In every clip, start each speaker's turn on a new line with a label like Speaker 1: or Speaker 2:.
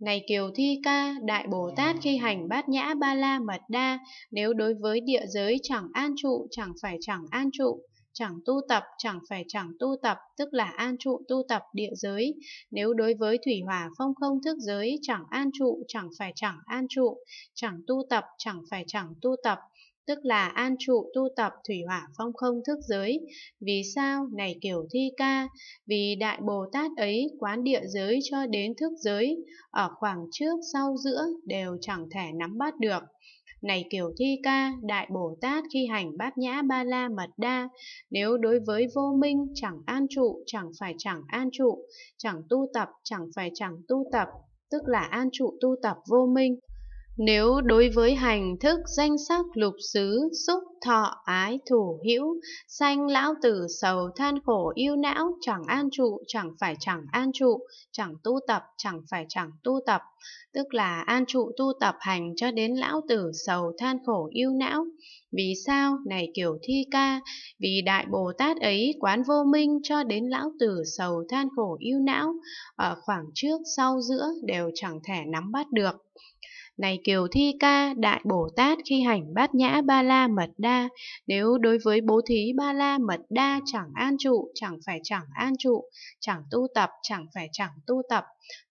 Speaker 1: Này Kiều Thi Ca, Đại Bồ Tát khi hành bát nhã ba la mật đa, nếu đối với địa giới chẳng an trụ, chẳng phải chẳng an trụ, chẳng tu tập, chẳng phải chẳng tu tập, tức là an trụ tu tập địa giới. Nếu đối với thủy hỏa phong không thức giới, chẳng an trụ, chẳng phải chẳng an trụ, chẳng tu tập, chẳng phải chẳng tu tập, tức là an trụ tu tập thủy hỏa phong không thức giới. Vì sao? Này kiểu thi ca, vì Đại Bồ Tát ấy quán địa giới cho đến thức giới, ở khoảng trước sau giữa đều chẳng thể nắm bắt được. Này kiểu Thi Ca, Đại Bồ Tát khi hành bát nhã ba la mật đa, nếu đối với vô minh chẳng an trụ, chẳng phải chẳng an trụ, chẳng tu tập, chẳng phải chẳng tu tập, tức là an trụ tu tập vô minh, nếu đối với hành thức danh sắc lục xứ, xúc thọ ái thủ hữu, sanh lão tử sầu than khổ yêu não, chẳng an trụ, chẳng phải chẳng an trụ, chẳng tu tập, chẳng phải chẳng tu tập, tức là an trụ tu tập hành cho đến lão tử sầu than khổ yêu não. Vì sao? Này kiểu thi ca, vì Đại Bồ Tát ấy quán vô minh cho đến lão tử sầu than khổ yêu não, ở khoảng trước sau giữa đều chẳng thể nắm bắt được. Này Kiều Thi Ca, Đại Bồ Tát khi hành bát nhã ba la mật đa, nếu đối với bố thí ba la mật đa chẳng an trụ, chẳng phải chẳng an trụ, chẳng tu tập, chẳng phải chẳng tu tập,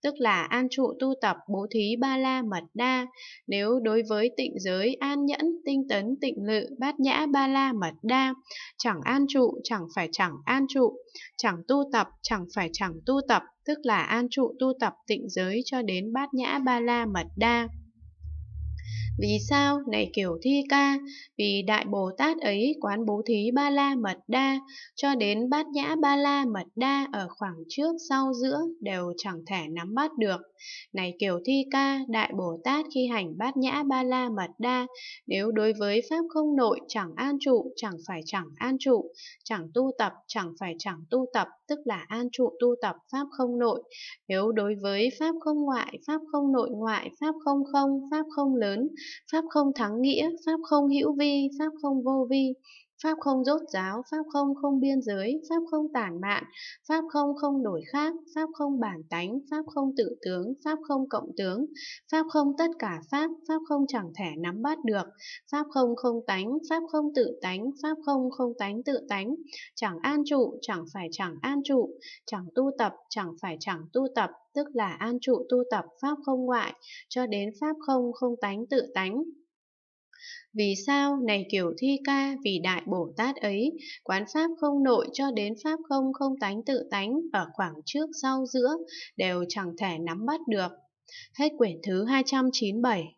Speaker 1: tức là an trụ tu tập bố thí ba la mật đa, nếu đối với tịnh giới an nhẫn, tinh tấn, tịnh lự, bát nhã ba la mật đa, chẳng an trụ, chẳng phải chẳng an trụ, chẳng tu tập, chẳng phải chẳng tu tập, tức là an trụ tu tập tịnh giới cho đến bát nhã ba la mật đa. Vì sao này kiểu thi ca? Vì Đại Bồ Tát ấy quán bố thí ba la mật đa, cho đến bát nhã ba la mật đa ở khoảng trước sau giữa đều chẳng thể nắm bắt được. Này kiểu thi ca, Đại Bồ Tát khi hành bát nhã ba la mật đa, nếu đối với Pháp không nội chẳng an trụ, chẳng phải chẳng an trụ, chẳng tu tập, chẳng phải chẳng tu tập, tức là an trụ tu tập Pháp không nội. Nếu đối với Pháp không ngoại, Pháp không nội ngoại, Pháp không không, Pháp không lớn, Pháp không thắng nghĩa, Pháp không hữu vi, Pháp không vô vi. Pháp không rốt ráo, Pháp không không biên giới, Pháp không tản mạn, Pháp không không đổi khác, Pháp không bản tánh, Pháp không tự tướng, Pháp không cộng tướng, Pháp không tất cả Pháp, Pháp không chẳng thể nắm bắt được, Pháp không không tánh, Pháp không tự tánh, Pháp không không tánh tự tánh, chẳng an trụ, chẳng phải chẳng an trụ, chẳng tu tập, chẳng phải chẳng tu tập, tức là an trụ tu tập Pháp không ngoại, cho đến Pháp không không tánh tự tánh, vì sao này kiểu thi ca vì đại Bồ Tát ấy, quán pháp không nội cho đến pháp không không tánh tự tánh ở khoảng trước sau giữa đều chẳng thể nắm bắt được. Hết quyển thứ 297